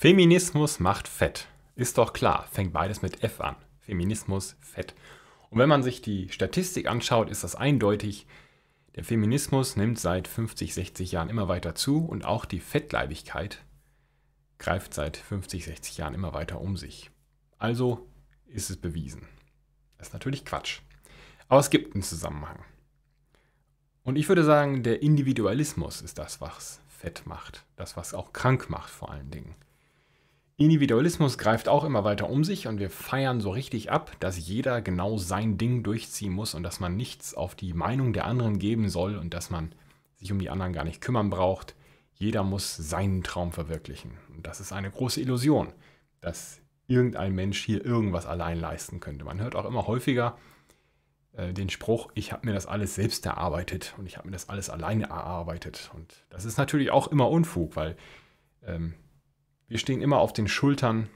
Feminismus macht fett. Ist doch klar, fängt beides mit F an. Feminismus, fett. Und wenn man sich die Statistik anschaut, ist das eindeutig. Der Feminismus nimmt seit 50, 60 Jahren immer weiter zu und auch die Fettleibigkeit greift seit 50, 60 Jahren immer weiter um sich. Also ist es bewiesen. Das ist natürlich Quatsch. Aber es gibt einen Zusammenhang. Und ich würde sagen, der Individualismus ist das, was fett macht. Das, was auch krank macht vor allen Dingen. Individualismus greift auch immer weiter um sich und wir feiern so richtig ab, dass jeder genau sein Ding durchziehen muss und dass man nichts auf die Meinung der anderen geben soll und dass man sich um die anderen gar nicht kümmern braucht. Jeder muss seinen Traum verwirklichen. Und das ist eine große Illusion, dass irgendein Mensch hier irgendwas allein leisten könnte. Man hört auch immer häufiger äh, den Spruch, ich habe mir das alles selbst erarbeitet und ich habe mir das alles alleine erarbeitet. Und das ist natürlich auch immer Unfug, weil ähm, wir stehen immer auf den Schultern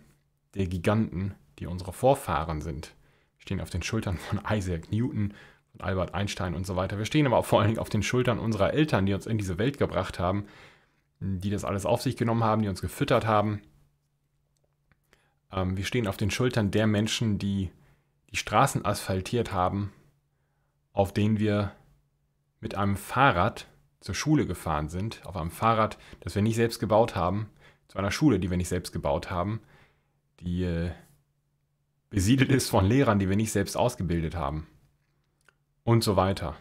der Giganten, die unsere Vorfahren sind. Wir stehen auf den Schultern von Isaac Newton, von Albert Einstein und so weiter. Wir stehen aber vor allen Dingen auf den Schultern unserer Eltern, die uns in diese Welt gebracht haben, die das alles auf sich genommen haben, die uns gefüttert haben. Ähm, wir stehen auf den Schultern der Menschen, die die Straßen asphaltiert haben, auf denen wir mit einem Fahrrad zur Schule gefahren sind, auf einem Fahrrad, das wir nicht selbst gebaut haben, zu einer Schule, die wir nicht selbst gebaut haben, die äh, besiedelt ist von Lehrern, die wir nicht selbst ausgebildet haben und so weiter.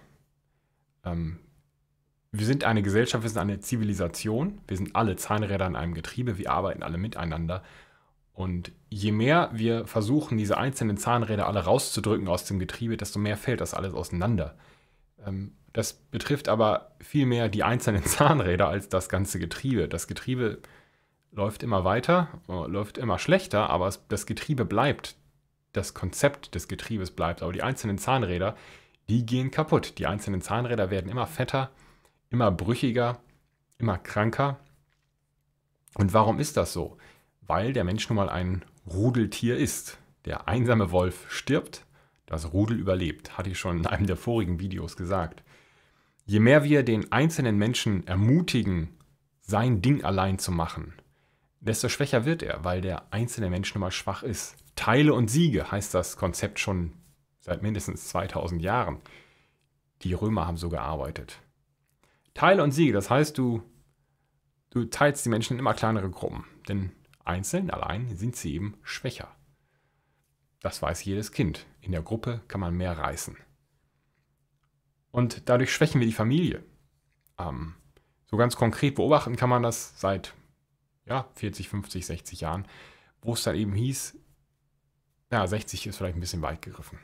Ähm, wir sind eine Gesellschaft, wir sind eine Zivilisation, wir sind alle Zahnräder in einem Getriebe, wir arbeiten alle miteinander. Und je mehr wir versuchen, diese einzelnen Zahnräder alle rauszudrücken aus dem Getriebe, desto mehr fällt das alles auseinander. Ähm, das betrifft aber viel mehr die einzelnen Zahnräder als das ganze Getriebe. Das Getriebe läuft immer weiter, äh, läuft immer schlechter, aber es, das Getriebe bleibt. Das Konzept des Getriebes bleibt. Aber die einzelnen Zahnräder, die gehen kaputt. Die einzelnen Zahnräder werden immer fetter, immer brüchiger, immer kranker. Und warum ist das so? Weil der Mensch nun mal ein Rudeltier ist. Der einsame Wolf stirbt, das Rudel überlebt, hatte ich schon in einem der vorigen Videos gesagt. Je mehr wir den einzelnen Menschen ermutigen, sein Ding allein zu machen, desto schwächer wird er, weil der einzelne Mensch nun mal schwach ist. Teile und Siege heißt das Konzept schon seit mindestens 2000 Jahren. Die Römer haben so gearbeitet. Teile und Siege, das heißt, du, du teilst die Menschen in immer kleinere Gruppen, denn einzeln allein sind sie eben schwächer. Das weiß jedes Kind. In der Gruppe kann man mehr reißen. Und dadurch schwächen wir die Familie. Ähm, so ganz konkret beobachten kann man das seit ja, 40, 50, 60 Jahren, wo es dann eben hieß, ja, 60 ist vielleicht ein bisschen weit gegriffen.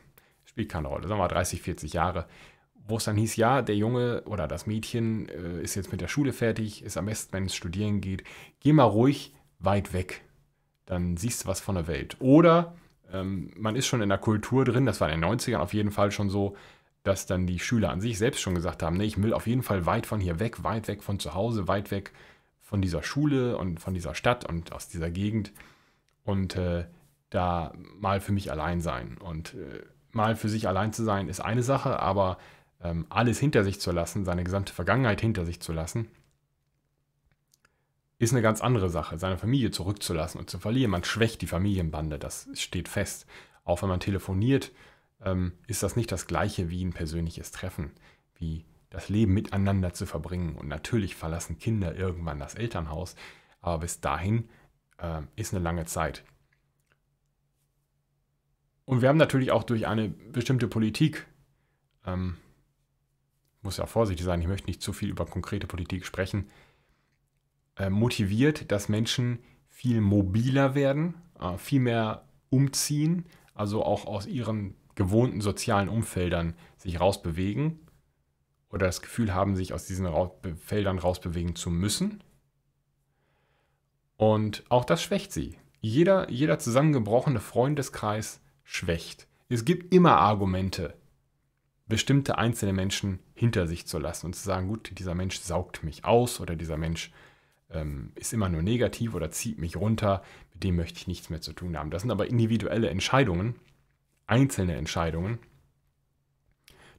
Spielt keine Rolle, sagen wir 30, 40 Jahre, wo es dann hieß, ja, der Junge oder das Mädchen äh, ist jetzt mit der Schule fertig, ist am besten, wenn es studieren geht, geh mal ruhig weit weg, dann siehst du was von der Welt. Oder ähm, man ist schon in der Kultur drin, das war in den 90ern auf jeden Fall schon so, dass dann die Schüler an sich selbst schon gesagt haben, nee, ich will auf jeden Fall weit von hier weg, weit weg von zu Hause, weit weg von dieser Schule und von dieser Stadt und aus dieser Gegend und äh, da mal für mich allein sein. Und äh, mal für sich allein zu sein ist eine Sache, aber ähm, alles hinter sich zu lassen, seine gesamte Vergangenheit hinter sich zu lassen, ist eine ganz andere Sache, seine Familie zurückzulassen und zu verlieren. Man schwächt die Familienbande, das steht fest. Auch wenn man telefoniert, ähm, ist das nicht das gleiche wie ein persönliches Treffen, wie das Leben miteinander zu verbringen. Und natürlich verlassen Kinder irgendwann das Elternhaus, aber bis dahin äh, ist eine lange Zeit. Und wir haben natürlich auch durch eine bestimmte Politik, ähm, muss ja vorsichtig sein, ich möchte nicht zu viel über konkrete Politik sprechen, äh, motiviert, dass Menschen viel mobiler werden, äh, viel mehr umziehen, also auch aus ihren gewohnten sozialen Umfeldern sich rausbewegen, oder das Gefühl haben, sich aus diesen Ra Feldern rausbewegen zu müssen. Und auch das schwächt sie. Jeder, jeder zusammengebrochene Freundeskreis schwächt. Es gibt immer Argumente, bestimmte einzelne Menschen hinter sich zu lassen und zu sagen, gut, dieser Mensch saugt mich aus oder dieser Mensch ähm, ist immer nur negativ oder zieht mich runter, mit dem möchte ich nichts mehr zu tun haben. Das sind aber individuelle Entscheidungen, einzelne Entscheidungen,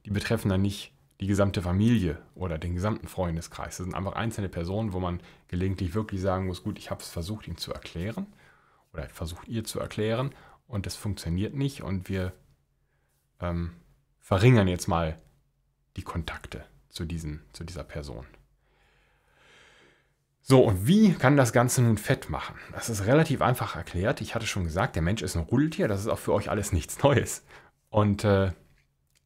die betreffen dann nicht die gesamte Familie oder den gesamten Freundeskreis. Das sind einfach einzelne Personen, wo man gelegentlich wirklich sagen muss, gut, ich habe es versucht, ihm zu erklären oder versucht ihr zu erklären und es funktioniert nicht und wir ähm, verringern jetzt mal die Kontakte zu, diesen, zu dieser Person. So, und wie kann das Ganze nun fett machen? Das ist relativ einfach erklärt. Ich hatte schon gesagt, der Mensch ist ein Rudeltier, das ist auch für euch alles nichts Neues. Und äh,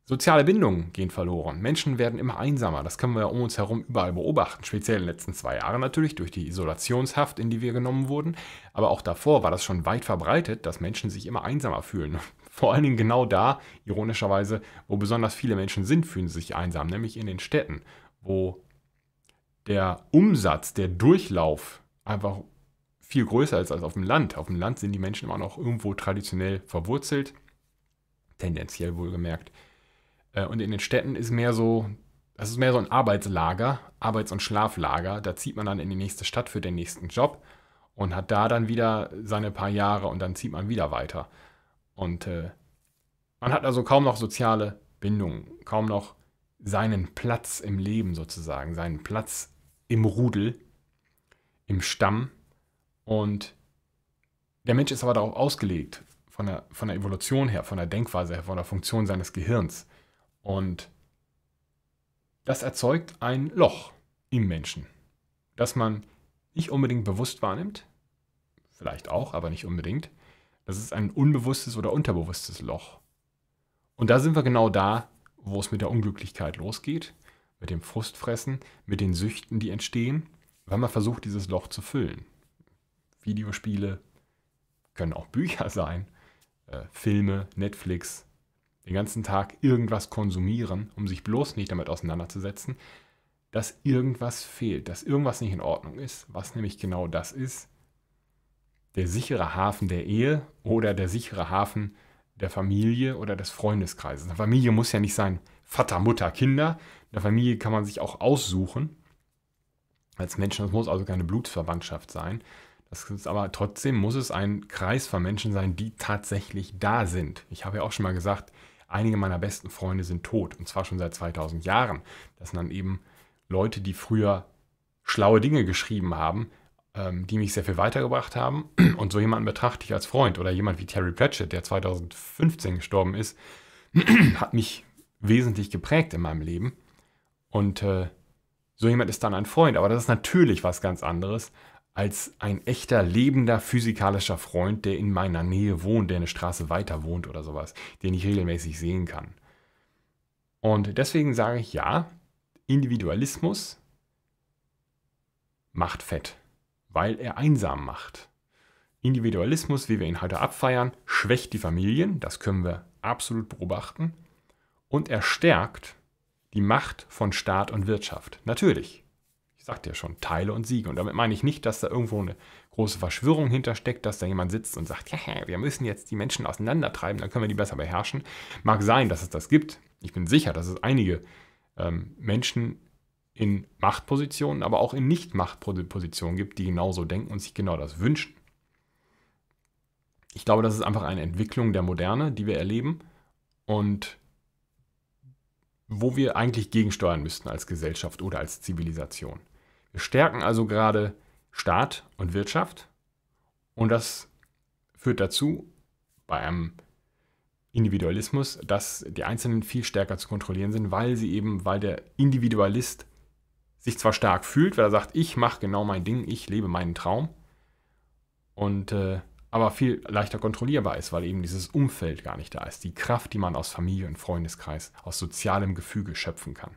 Soziale Bindungen gehen verloren. Menschen werden immer einsamer. Das können wir um uns herum überall beobachten. Speziell in den letzten zwei Jahren natürlich durch die Isolationshaft, in die wir genommen wurden. Aber auch davor war das schon weit verbreitet, dass Menschen sich immer einsamer fühlen. Vor allen Dingen genau da, ironischerweise, wo besonders viele Menschen sind, fühlen sie sich einsam, nämlich in den Städten, wo der Umsatz, der Durchlauf einfach viel größer ist als auf dem Land. Auf dem Land sind die Menschen immer noch irgendwo traditionell verwurzelt, tendenziell wohlgemerkt. Äh, und in den Städten ist mehr so, das ist mehr so ein Arbeitslager, Arbeits- und Schlaflager. Da zieht man dann in die nächste Stadt für den nächsten Job und hat da dann wieder seine paar Jahre und dann zieht man wieder weiter. Und äh, man hat also kaum noch soziale Bindungen, kaum noch seinen Platz im Leben sozusagen, seinen Platz im Rudel, im Stamm. Und der Mensch ist aber darauf ausgelegt, von der, von der Evolution her, von der Denkweise her, von der Funktion seines Gehirns, und das erzeugt ein Loch im Menschen, das man nicht unbedingt bewusst wahrnimmt, vielleicht auch, aber nicht unbedingt. Das ist ein unbewusstes oder unterbewusstes Loch. Und da sind wir genau da, wo es mit der Unglücklichkeit losgeht, mit dem Frustfressen, mit den Süchten, die entstehen, weil man versucht, dieses Loch zu füllen. Videospiele können auch Bücher sein, äh, Filme, Netflix, den ganzen Tag irgendwas konsumieren, um sich bloß nicht damit auseinanderzusetzen, dass irgendwas fehlt, dass irgendwas nicht in Ordnung ist, was nämlich genau das ist, der sichere Hafen der Ehe oder der sichere Hafen der Familie oder des Freundeskreises. Eine Familie muss ja nicht sein Vater, Mutter, Kinder. Eine Familie kann man sich auch aussuchen als Menschen. Das muss also keine Blutsverwandtschaft sein. Das ist aber trotzdem muss es ein Kreis von Menschen sein, die tatsächlich da sind. Ich habe ja auch schon mal gesagt, einige meiner besten Freunde sind tot und zwar schon seit 2000 Jahren. Das sind dann eben Leute, die früher schlaue Dinge geschrieben haben, ähm, die mich sehr viel weitergebracht haben. Und so jemanden betrachte ich als Freund oder jemand wie Terry Pratchett, der 2015 gestorben ist, hat mich wesentlich geprägt in meinem Leben. Und äh, so jemand ist dann ein Freund. Aber das ist natürlich was ganz anderes, als ein echter, lebender, physikalischer Freund, der in meiner Nähe wohnt, der eine Straße weiter wohnt oder sowas, den ich regelmäßig sehen kann. Und deswegen sage ich ja, Individualismus macht fett, weil er einsam macht. Individualismus, wie wir ihn heute abfeiern, schwächt die Familien, das können wir absolut beobachten, und er stärkt die Macht von Staat und Wirtschaft. Natürlich ich sagte ja schon, Teile und Siege. Und damit meine ich nicht, dass da irgendwo eine große Verschwörung hintersteckt, dass da jemand sitzt und sagt, ja, wir müssen jetzt die Menschen auseinandertreiben, dann können wir die besser beherrschen. Mag sein, dass es das gibt. Ich bin sicher, dass es einige ähm, Menschen in Machtpositionen, aber auch in Nicht-Machtpositionen gibt, die genauso denken und sich genau das wünschen. Ich glaube, das ist einfach eine Entwicklung der Moderne, die wir erleben und wo wir eigentlich gegensteuern müssten als Gesellschaft oder als Zivilisation. Wir stärken also gerade Staat und Wirtschaft und das führt dazu, bei einem Individualismus, dass die Einzelnen viel stärker zu kontrollieren sind, weil sie eben, weil der Individualist sich zwar stark fühlt, weil er sagt, ich mache genau mein Ding, ich lebe meinen Traum, und äh, aber viel leichter kontrollierbar ist, weil eben dieses Umfeld gar nicht da ist, die Kraft, die man aus Familie und Freundeskreis, aus sozialem Gefüge schöpfen kann.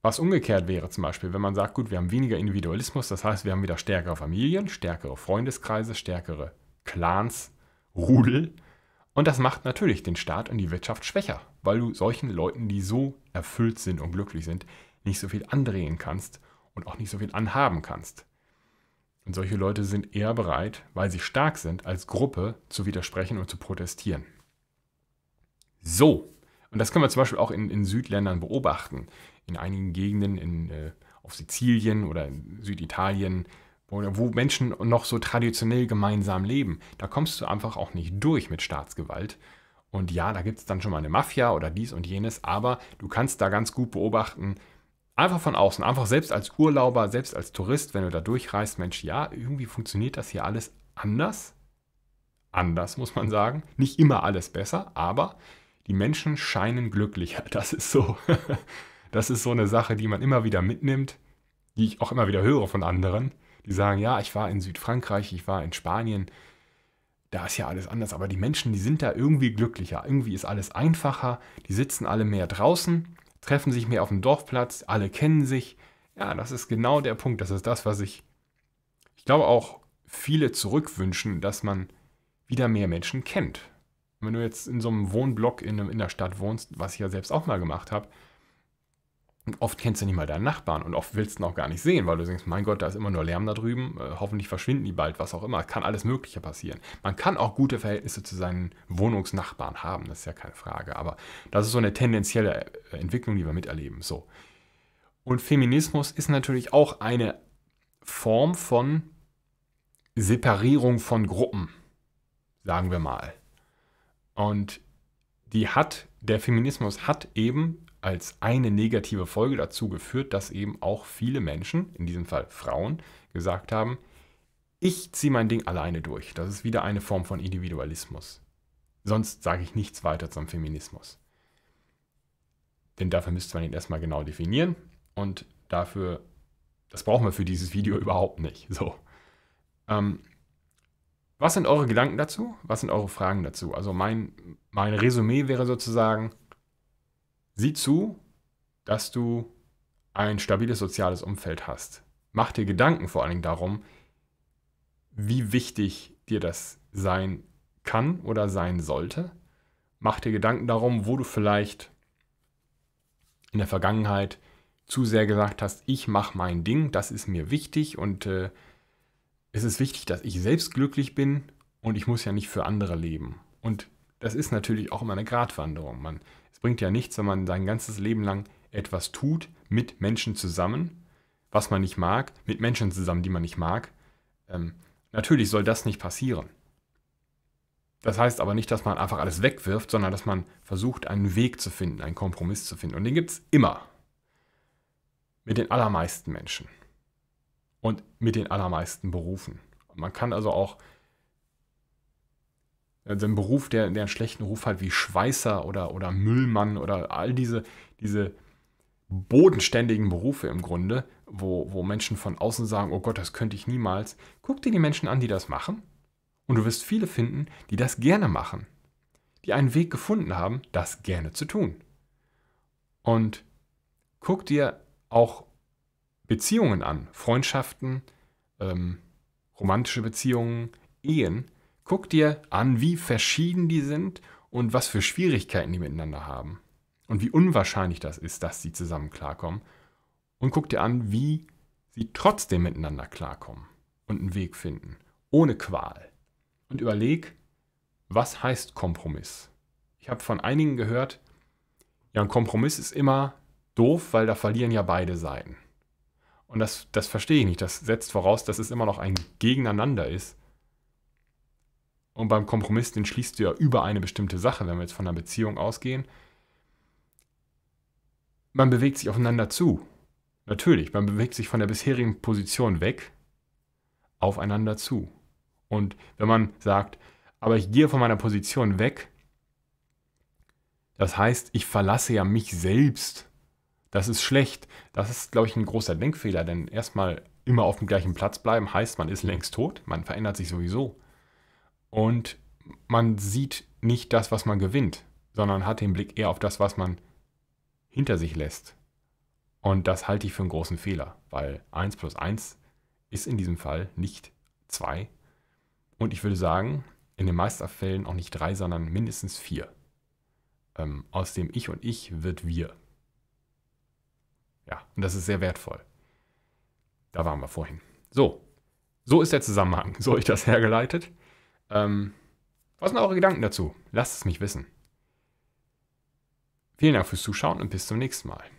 Was umgekehrt wäre zum Beispiel, wenn man sagt, gut, wir haben weniger Individualismus, das heißt, wir haben wieder stärkere Familien, stärkere Freundeskreise, stärkere Clans, Rudel. Und das macht natürlich den Staat und die Wirtschaft schwächer, weil du solchen Leuten, die so erfüllt sind und glücklich sind, nicht so viel andrehen kannst und auch nicht so viel anhaben kannst. Und solche Leute sind eher bereit, weil sie stark sind, als Gruppe zu widersprechen und zu protestieren. So, und das kann man zum Beispiel auch in, in Südländern beobachten. In einigen Gegenden, in, äh, auf Sizilien oder in Süditalien, wo, wo Menschen noch so traditionell gemeinsam leben, da kommst du einfach auch nicht durch mit Staatsgewalt. Und ja, da gibt es dann schon mal eine Mafia oder dies und jenes, aber du kannst da ganz gut beobachten, einfach von außen, einfach selbst als Urlauber, selbst als Tourist, wenn du da durchreist, Mensch, ja, irgendwie funktioniert das hier alles anders. Anders, muss man sagen. Nicht immer alles besser, aber die Menschen scheinen glücklicher. Das ist so. das ist so eine Sache, die man immer wieder mitnimmt, die ich auch immer wieder höre von anderen, die sagen, ja, ich war in Südfrankreich, ich war in Spanien, da ist ja alles anders, aber die Menschen, die sind da irgendwie glücklicher, irgendwie ist alles einfacher, die sitzen alle mehr draußen, treffen sich mehr auf dem Dorfplatz, alle kennen sich. Ja, das ist genau der Punkt, das ist das, was ich, ich glaube auch viele zurückwünschen, dass man wieder mehr Menschen kennt, wenn du jetzt in so einem Wohnblock in, in der Stadt wohnst, was ich ja selbst auch mal gemacht habe, oft kennst du nicht mal deinen Nachbarn und oft willst du ihn auch gar nicht sehen, weil du denkst, mein Gott, da ist immer nur Lärm da drüben, äh, hoffentlich verschwinden die bald, was auch immer. kann alles Mögliche passieren. Man kann auch gute Verhältnisse zu seinen Wohnungsnachbarn haben, das ist ja keine Frage, aber das ist so eine tendenzielle äh, Entwicklung, die wir miterleben. So. Und Feminismus ist natürlich auch eine Form von Separierung von Gruppen, sagen wir mal. Und die hat, der Feminismus hat eben als eine negative Folge dazu geführt, dass eben auch viele Menschen, in diesem Fall Frauen, gesagt haben, ich ziehe mein Ding alleine durch. Das ist wieder eine Form von Individualismus. Sonst sage ich nichts weiter zum Feminismus. Denn dafür müsste man ihn erstmal genau definieren und dafür, das brauchen wir für dieses Video überhaupt nicht. So. Ähm, was sind eure Gedanken dazu? Was sind eure Fragen dazu? Also mein, mein Resümee wäre sozusagen, sieh zu, dass du ein stabiles soziales Umfeld hast. Mach dir Gedanken vor allen Dingen darum, wie wichtig dir das sein kann oder sein sollte. Mach dir Gedanken darum, wo du vielleicht in der Vergangenheit zu sehr gesagt hast, ich mache mein Ding, das ist mir wichtig und äh, es ist wichtig, dass ich selbst glücklich bin und ich muss ja nicht für andere leben. Und das ist natürlich auch immer eine Gratwanderung. Man, es bringt ja nichts, wenn man sein ganzes Leben lang etwas tut mit Menschen zusammen, was man nicht mag, mit Menschen zusammen, die man nicht mag. Ähm, natürlich soll das nicht passieren. Das heißt aber nicht, dass man einfach alles wegwirft, sondern dass man versucht, einen Weg zu finden, einen Kompromiss zu finden. Und den gibt es immer. Mit den allermeisten Menschen und mit den allermeisten Berufen. Man kann also auch also einen Beruf, der, der einen schlechten Ruf hat, wie Schweißer oder, oder Müllmann oder all diese, diese bodenständigen Berufe im Grunde, wo, wo Menschen von außen sagen, oh Gott, das könnte ich niemals. Guck dir die Menschen an, die das machen. Und du wirst viele finden, die das gerne machen. Die einen Weg gefunden haben, das gerne zu tun. Und guck dir auch Beziehungen an, Freundschaften, ähm, romantische Beziehungen, Ehen, guck dir an, wie verschieden die sind und was für Schwierigkeiten die miteinander haben. Und wie unwahrscheinlich das ist, dass sie zusammen klarkommen. Und guck dir an, wie sie trotzdem miteinander klarkommen und einen Weg finden, ohne Qual. Und überleg, was heißt Kompromiss? Ich habe von einigen gehört, ja, ein Kompromiss ist immer doof, weil da verlieren ja beide Seiten. Und das, das verstehe ich nicht. Das setzt voraus, dass es immer noch ein Gegeneinander ist. Und beim Kompromiss, den schließt du ja über eine bestimmte Sache, wenn wir jetzt von einer Beziehung ausgehen. Man bewegt sich aufeinander zu. Natürlich, man bewegt sich von der bisherigen Position weg aufeinander zu. Und wenn man sagt, aber ich gehe von meiner Position weg, das heißt, ich verlasse ja mich selbst das ist schlecht. Das ist, glaube ich, ein großer Denkfehler, denn erstmal immer auf dem gleichen Platz bleiben heißt, man ist längst tot, man verändert sich sowieso. Und man sieht nicht das, was man gewinnt, sondern hat den Blick eher auf das, was man hinter sich lässt. Und das halte ich für einen großen Fehler, weil 1 plus 1 ist in diesem Fall nicht 2. Und ich würde sagen, in den meisten Fällen auch nicht 3, sondern mindestens 4. Ähm, aus dem Ich und Ich wird wir. Ja, und das ist sehr wertvoll. Da waren wir vorhin. So, so ist der Zusammenhang. So habe ich das hergeleitet. Ähm, was sind eure Gedanken dazu? Lasst es mich wissen. Vielen Dank fürs Zuschauen und bis zum nächsten Mal.